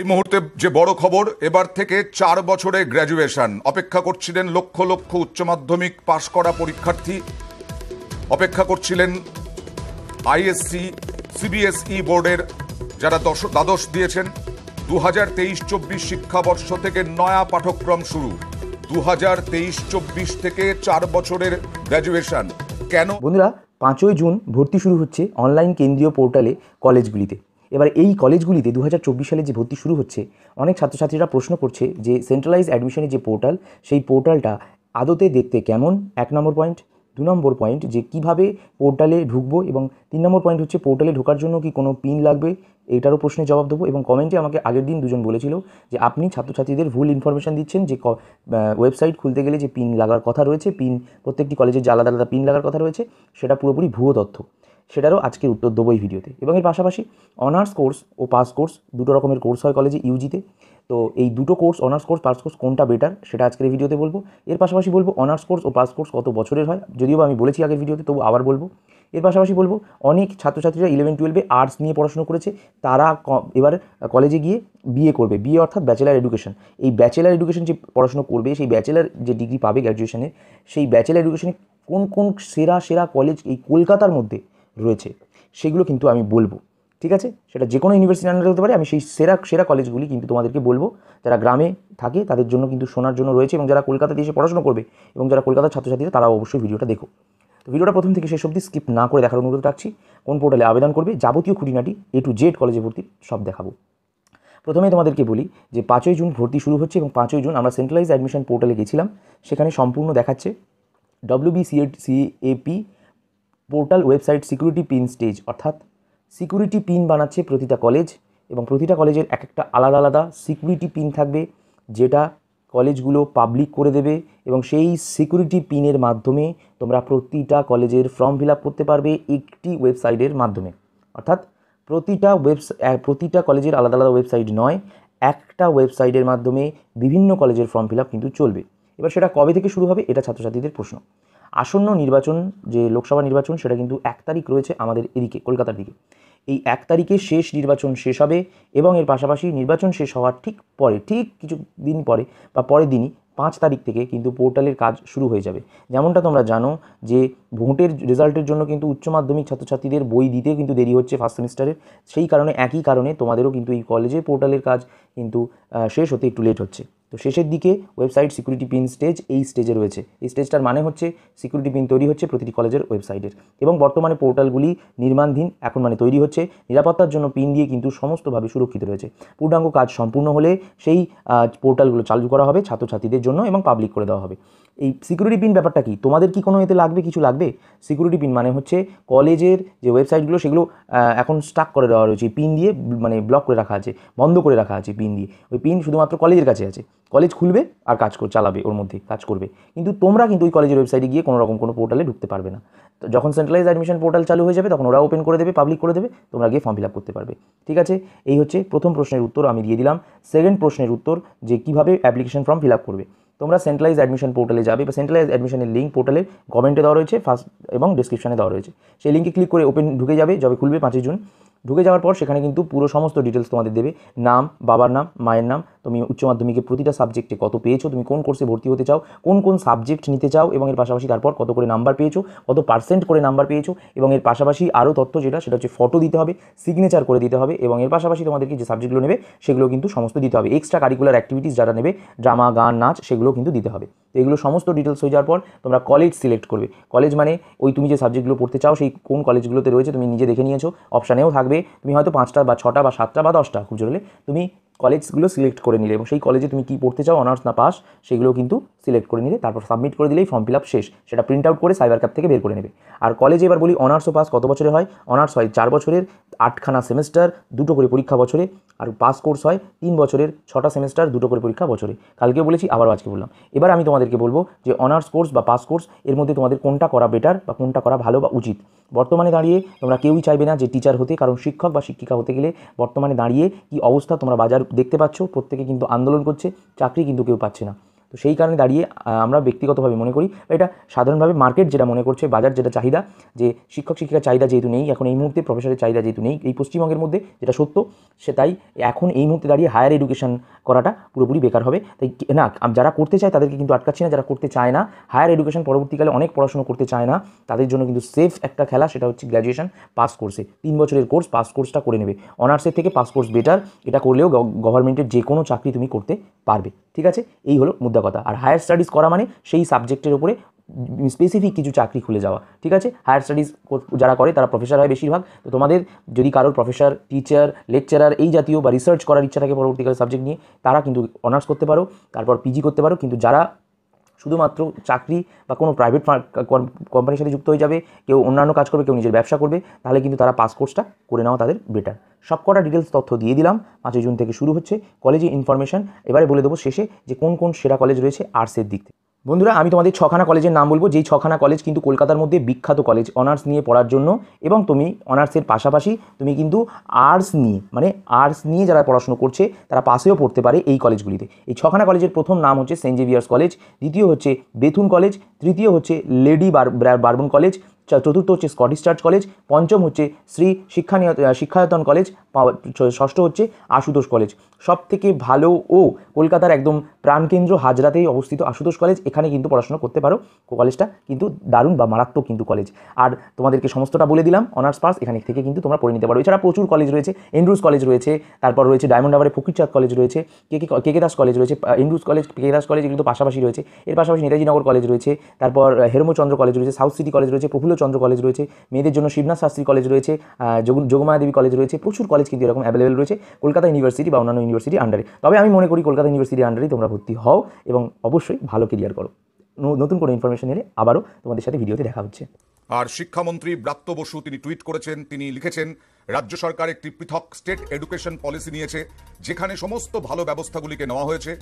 এই মুহূর্তে যে বড় খবর এবার থেকে চার বছরে গ্র্যাজুয়েশন অপেক্ষা করছিলেন লক্ষ লক্ষ উচ্চ মাধ্যমিক পাশ করা পরীক্ষার্থী অপেক্ষা করছিলেন আইএসসি সিবিএসই বোর্ডের যারা দশ দ্বাদশ দিয়েছেন দু হাজার তেইশ চব্বিশ শিক্ষাবর্ষ থেকে নয়া পাঠক্রম শুরু দু হাজার তেইশ চব্বিশ থেকে চার বছরের গ্র্যাজুয়েশন কেন বন্ধুরা পাঁচই জুন ভর্তি শুরু হচ্ছে অনলাইন কেন্দ্রীয় পোর্টালে কলেজগুলিতে এবার এই কলেজগুলিতে দু সালে যে ভর্তি শুরু হচ্ছে অনেক ছাত্রছাত্রীরা প্রশ্ন করছে যে সেন্ট্রালাইজ অ্যাডমিশনের যে পোর্টাল সেই পোর্টালটা আদতে দেখতে কেমন এক নম্বর পয়েন্ট দু নম্বর পয়েন্ট যে কিভাবে পোর্টালে ঢুকবো এবং তিন নম্বর পয়েন্ট হচ্ছে পোর্টালে ঢোকার জন্য কি কোনো পিন লাগবে এটারও প্রশ্নের জবাব দেবো এবং কমেন্টে আমাকে আগের দিন দুজন বলেছিল যে আপনি ছাত্রছাত্রীদের ভুল ইনফরমেশান দিচ্ছেন যে ওয়েবসাইট খুলতে গেলে যে পিন লাগার কথা রয়েছে পিন প্রত্যেকটি কলেজের যে আলাদা আলাদা পিন লাগার কথা রয়েছে সেটা পুরোপুরি ভুয়ো তথ্য সেটারও আজকে উত্তর দেবো এই ভিডিওতে এবং এর পাশাপাশি অনার্স কোর্স ও পাস কোর্স দুটো রকমের কোর্স হয় কলেজে ইউজিতে তো এই দুটো course honours course pass course কোনটা বেটার সেটা আজকের ভিডিওতে বলবো এর পাশাপাশি বলবো অনার্স কোর্স ও পাস কোর্স কত বছরের হয় যদিও আমি বলেছি আগের ভিডিওতে তবু আবার বলবো এর পাশাপাশি বলবো অনেক ছাত্রছাত্রীরা ইলেভেন টুয়েলভে আর্টস নিয়ে পড়াশুনো করেছে তারা এবার কলেজে গিয়ে বিয়ে করবে বিয়ে অর্থাৎ ব্যাচেলার এডুকেশন এই ব্যাচেলার এডুকেশন যে পড়াশুনো করবে সেই ব্যাচেলার যে ডিগ্রি পাবে গ্র্যাজুয়েশনের সেই ব্যাচেলার এডুকেশনে কোন কোন সেরা সেরা কলেজ এই কলকাতার মধ্যে রয়েছে সেগুলো কিন্তু আমি বলবো ঠিক আছে সেটা যে কোনো ইউনিভার্সিটি আন্ডারে হতে পারে আমি সেই সেরা সেরা কলেজগুলি কিন্তু তোমাদেরকে বলবো যারা গ্রামে থাকে তাদের জন্য কিন্তু শোনার জন্য রয়েছে এবং যারা কলকাতাতে এসে পড়াশোনা করবে এবং যারা কলকাতার ছাত্রছাত্রীরা তারা অবশ্যই ভিডিওটা দেখো তো ভিডিওটা প্রথম থেকে শেষ অবধি স্কিপ না করে দেখার অনুরোধ রাখছি কোন পোর্টালে আবেদন করবে যাবতীয় খুঁটিনাটি এ টু জেড কলেজে ভর্তি সব দেখাবো প্রথমে তোমাদেরকে বলি যে পাঁচই জুন ভর্তি শুরু হচ্ছে এবং পাঁচই জুন আমরা সেন্ট্রালাইজ অ্যাডমিশন পোর্টালে গেছিলাম সেখানে সম্পূর্ণ দেখাচ্ছে C A CAP portal website security pin stage অর্থাৎ সিকিউরিটি পিন বানাচ্ছে প্রতিটা কলেজ এবং প্রতিটা কলেজের এক একটা আলাদা আলাদা সিকিউরিটি পিন থাকবে যেটা কলেজগুলো পাবলিক করে দেবে এবং সেই সিকিউরিটি পিনের মাধ্যমে তোমরা প্রতিটা কলেজের ফর্ম ফিল করতে পারবে একটি ওয়েবসাইটের মাধ্যমে অর্থাৎ প্রতিটা ওয়েবসাই প্রতিটা কলেজের আলাদা আলাদা ওয়েবসাইট নয় একটা ওয়েবসাইটের মাধ্যমে বিভিন্ন কলেজের ফর্ম ফিল কিন্তু চলবে এবার সেটা কবে থেকে শুরু হবে এটা ছাত্রছাত্রীদের প্রশ্ন আসন্ন নির্বাচন যে লোকসভা নির্বাচন সেটা কিন্তু এক তারিখ রয়েছে আমাদের এদিকে কলকাতার দিকে এই এক তারিখে শেষ নির্বাচন শেষ হবে এবং এর পাশাপাশি নির্বাচন শেষ হওয়ার ঠিক পরে ঠিক কিছু দিন পরে বা পরের দিনই পাঁচ তারিখ থেকে কিন্তু পোর্টালের কাজ শুরু হয়ে যাবে যেমনটা তোমরা জানো যে ভোটের রেজাল্টের জন্য কিন্তু উচ্চ মাধ্যমিক ছাত্রছাত্রীদের বই দিতে কিন্তু দেরি হচ্ছে ফার্স্ট সেমিস্টারের সেই কারণে একই কারণে তোমাদেরও কিন্তু এই কলেজে পোর্টালের কাজ কিন্তু শেষ হতে একটু লেট হচ্ছে তো শেষের দিকে ওয়েবসাইট সিকিউরিটি পিন স্টেজ এই স্টেজে রয়েছে এই স্টেজটার মানে হচ্ছে সিকিউরিটি পিন তৈরি হচ্ছে প্রতিটি কলেজের ওয়েবসাইটের এবং বর্তমানে পোর্টালগুলি নির্মাণধীন এখন মানে তৈরি হচ্ছে নিরাপত্তার জন্য পিন দিয়ে কিন্তু সমস্তভাবে সুরক্ষিত রয়েছে পূর্ণাঙ্গ কাজ সম্পূর্ণ হলে সেই পোর্টালগুলো চালু করা হবে ছাত্রছাত্রীদের জন্য এবং পাবলিক করে দেওয়া হবে এই সিকিউরিটি পিন ব্যাপারটা কি তোমাদের কি কোনো এতে লাগবে কিছু লাগবে সিকিউরিটি পিন মানে হচ্ছে কলেজের যে ওয়েবসাইটগুলো সেগুলো এখন স্টাক করে দেওয়া রয়েছে পিন দিয়ে মানে ব্লক করে রাখা আছে বন্ধ করে রাখা আছে পিন দিয়ে ওই পিন শুধুমাত্র কলেজের কাছে আছে কলেজ খুলবে আর কাজ চালাবে ওর মধ্যে কাজ করবে কিন্তু তোমরা কিন্তু ওই কলেজের ওয়েবসাইটে গিয়ে কোনো রকম কোনো পোর্টালে ঢুকতে পারবে না তো যখন সেন্ট্রালাইজ অ্যাডমিশন পোর্টাল চালু হয়ে যাবে তখন ওরা ওপেন করে দেবে পাবলিক করে দেবে তোমরা গিয়ে ফর্ম ফিল আপ করতে পারবে ঠিক আছে এই হচ্ছে প্রথম প্রশ্নের উত্তর আমি দিয়ে দিলাম সেকেন্ড প্রশ্নের উত্তর যে কীভাবে অ্যাপ্লিকেশন ফর্ম ফিল আপ করবে তোমরা সেন্ট্রালাইজ অ্যাডমিশন পোর্টালে যাবে বা সেন্ট্রালাইজ অ্যাডমিশনের লিঙ্ক পোর্টালে গভর্নমেন্টে দেওয়া রয়েছে ফার্স্ট এবং ডিসক্রিপশানে দেওয়া রয়েছে সেই লিঙ্কে ক্লিক করে ওপেন ঢুকে যাবে যবে খুলবে পাঁচই জুন ঢুকে যাওয়ার পর সেখানে কিন্তু পুরো সমস্ত ডিটেলস তোমাদের দেবে নাম বাবার নাম মায়ের নাম তুমি উচ্চ মাধ্যমিকে প্রতিটা সাবজেক্টে কত পেয়েছো তুমি কোন কোর্সে ভর্তি হতে চাও কোন কোন সাবজেক্ট নিতে চাও এবং এর পাশাপাশি তারপর কত করে নাম্বার পেয়েছো কত পার্সেন্ট করে নাম্বার পেয়েছো এবং এর পাশাপাশি আরও তথ্য যেটা সেটা হচ্ছে ফটো দিতে হবে সিগনেচার করে দিতে হবে এবং এর পাশাপাশি তোমাদেরকে যে সাবজেক্টগুলো নেবে সেগুলো কিন্তু সমস্ত দিতে হবে এক্সট্রা কারিকুলার অ্যাক্টিভিটিস যারা নেবে ড্রামা গান নাচ সেগুলো কিন্তু দিতে হবে তো এগুলো সমস্ত ডিটেলস হয়ে যাওয়ার পর তোমরা কলেজ সিলেক্ট করবে কলেজ মানে ওই তুমি যে সাবজেক্টগুলো পড়তে চাও সেই কোন কলেজগুলোতে রয়েছে তুমি নিজে দেখে নিয়েছো অপশানেও থাকবে হবে তুমি হয়তো পাঁচটা বা ছটা বা সাতটা বা দশটা খুব জোরে তুমি কলেজগুলো সিলেক্ট করে নিলে এবং সেই কলেজে তুমি কী পড়তে চাও অনার্স না পাস সেগুলো কিন্তু সিলেক্ট করে নিলে তারপর সাবমিট করে দিলেই ফর্ম ফিল আপ শেষ সেটা প্রিন্ট আউট করে সাইবার ক্যাপ থেকে বের করে নেবে আর কলেজে এবার বলি অনার্স ও পাস কত বছরে হয় অনার্স হয় চার বছরের আটখানা সেমেস্টার দুটো করে পরীক্ষা বছরে আর পাস কোর্স হয় তিন বছরের ছটা সেমেস্টার দুটো করে পরীক্ষা বছরে কালকেও বলেছি আবারও আজকে বললাম এবার আমি তোমাদেরকে বলবো যে অনার্স কোর্স বা পাস কোর্স এর মধ্যে তোমাদের কোনটা করা বেটার বা কোনটা করা ভালো বা উচিত বর্তমানে দাঁড়িয়ে তোমরা কেউই চাইবে না যে টিচার হতে কারণ শিক্ষক বা শিক্ষিকা হতে গেলে বর্তমানে দাঁড়িয়ে কি অবস্থা তোমরা বাজার দেখতে পাচ্ছ প্রত্যেকে কিন্তু আন্দোলন করছে চাকরি কিন্তু কেউ পাচ্ছে না তো সেই কারণে দাঁড়িয়ে আমরা ব্যক্তিগতভাবে মনে করি এটা সাধারণভাবে মার্কেট যেটা মনে করছে বাজার যেটা চাহিদা যে শিক্ষক শিক্ষিকার চাহিদা যেহেতু নেই এখন এই মুহূর্তে প্রফেসরের চাহিদা যেহেতু নেই এই পশ্চিমবঙ্গের মধ্যে যেটা সত্য সে তাই এখন এই মুহূর্তে দাঁড়িয়ে হায়ার এডুকেশন করাটা পুরোপুরি বেকার হবে তাই না যারা করতে চায় তাদেরকে কিন্তু আটকাচ্ছি না যারা করতে চায় না হায়ার এডুকেশন পরবর্তীকালে অনেক পড়াশুনো করতে চায় না তাদের জন্য কিন্তু সেফ একটা খেলা সেটা হচ্ছে গ্র্যাজুয়েশন পাস কোর্সে তিন বছরের কোর্স পাস কোর্সটা করে নেবে অনার্সের থেকে পাস কোর্স বেটার এটা করলেও গভর্নমেন্টের যে কোনো চাকরি তুমি করতে পারবে ঠিক আছে এই হলো মুদ্রা কথা আর হায়ার স্টাডিজ করা মানে সেই সাবজেক্টের উপরে স্পেসিফিক কিছু চাকরি খুলে যাওয়া ঠিক আছে হায়ার স্টাডিজ যারা করে তারা প্রফেসর হয় বেশিরভাগ তো তোমাদের যদি কারোর প্রফেসর টিচার লেকচারার এই জাতীয় বা রিসার্চ করার ইচ্ছা থাকে পরবর্তীকালে সাবজেক্ট নিয়ে তারা কিন্তু অনার্স করতে পারো তারপর পিজি করতে পারো কিন্তু যারা শুধুমাত্র চাকরি বা কোনো প্রাইভেট কোম্পানির সাথে যুক্ত হয়ে যাবে কেউ অন্যান্য কাজ করবে কেউ নিজের ব্যবসা করবে তাহলে কিন্তু তারা পাস কোর্সটা করে নেওয়া তাদের বেটার সব কটা ডিটেলস তথ্য দিয়ে দিলাম পাঁচই জুন থেকে শুরু হচ্ছে কলেজে ইনফরমেশান এবারে বলে দেবো শেষে যে কোন কোন সেরা কলেজ রয়েছে আর্টসের দিক থেকে বন্ধুরা আমি তোমাদের ছখানা কলেজের নাম বলবো যেই ছখানা কলেজ কিন্তু কলকাতার মধ্যে বিখ্যাত কলেজ অনার্স নিয়ে পড়ার জন্য এবং তুমি অনার্সের পাশাপাশি তুমি কিন্তু আর্টস নিয়ে মানে আর্টস নিয়ে যারা পড়াশুনো করছে তারা পাশেও পড়তে পারে এই কলেজগুলিতে এই ছখানা কলেজের প্রথম নাম হচ্ছে সেন্ট জেভিয়ার্স কলেজ দ্বিতীয় হচ্ছে বেথুন কলেজ তৃতীয় হচ্ছে লেডি বার্বন কলেজ চতুর্থ হচ্ছে স্কটিশ চার্চ কলেজ পঞ্চম হচ্ছে শ্রী শিক্ষানিয়ত শিক্ষায়তন কলেজ ষষ্ঠ হচ্ছে আশুতোষ কলেজ সব থেকে ভালো ও কলকাতার একদম প্রাণকেন্দ্র হাজরাতেই অবস্থিত আশুতোষ কলেজ এখানে কিন্তু পড়াশোনা করতে পারো কলেজটা কিন্তু দারুণ বা মারাত্মক কিন্তু কলেজ আর তোমাদেরকে সমস্তটা বলে দিলাম অনার্স পাস এখানে থেকে কিন্তু তোমরা পড়ে নিতে পারো এছাড়া প্রচুর কলেজ রয়েছে এন্ড্রুজ কলেজ রয়েছে তারপর রয়েছে ডায়মন্ড আবারে ফকিরচাঁদ কলেজ রয়েছে K K K Das college রয়েছে Andrews college K Das college কিন্তু পাশাপাশি রয়েছে এর পাশাপাশি নেতাজি নগর কলেজ রয়েছে তারপর হেরমচন্দ্র কলেজ রয়েছে সাউথ সিটি কলেজ রয়েছে প্রফুল্ল চন্দ্র কলেজ রয়েছে মেয়েদের জন্য শিবনাথ শাস্ত্রী কলেজ রয়েছে যোগমায়াদেবী দেবী কলেজ রয়েছে প্রচুর কলেজ কিন্তু এরকম অ্যাভেলেবেল রয়েছে কলকাতা ইউনিভার্সিটি বা অন্যান্য ইউনিভার্সিটি আন্ডারে তবে আমি মনে করি কলকাতা ইউনিভার্সিটি আন্ডারেই তোমরা ভর্তি হও এবং অবশ্যই ভালো কেরিয়ার করো নতুন কোনো ইনফরমেশন এলে আবারও তোমাদের সাথে ভিডিওতে দেখা হচ্ছে আর শিক্ষামন্ত্রী ব্রাত্য বসু তিনি টুইট করেছেন তিনি লিখেছেন রাজ্য সরকার একটি পৃথক স্টেট এডুকেশন পলিসি নিয়েছে যেখানে সমস্ত ভালো ব্যবস্থাগুলিকে নেওয়া হয়েছে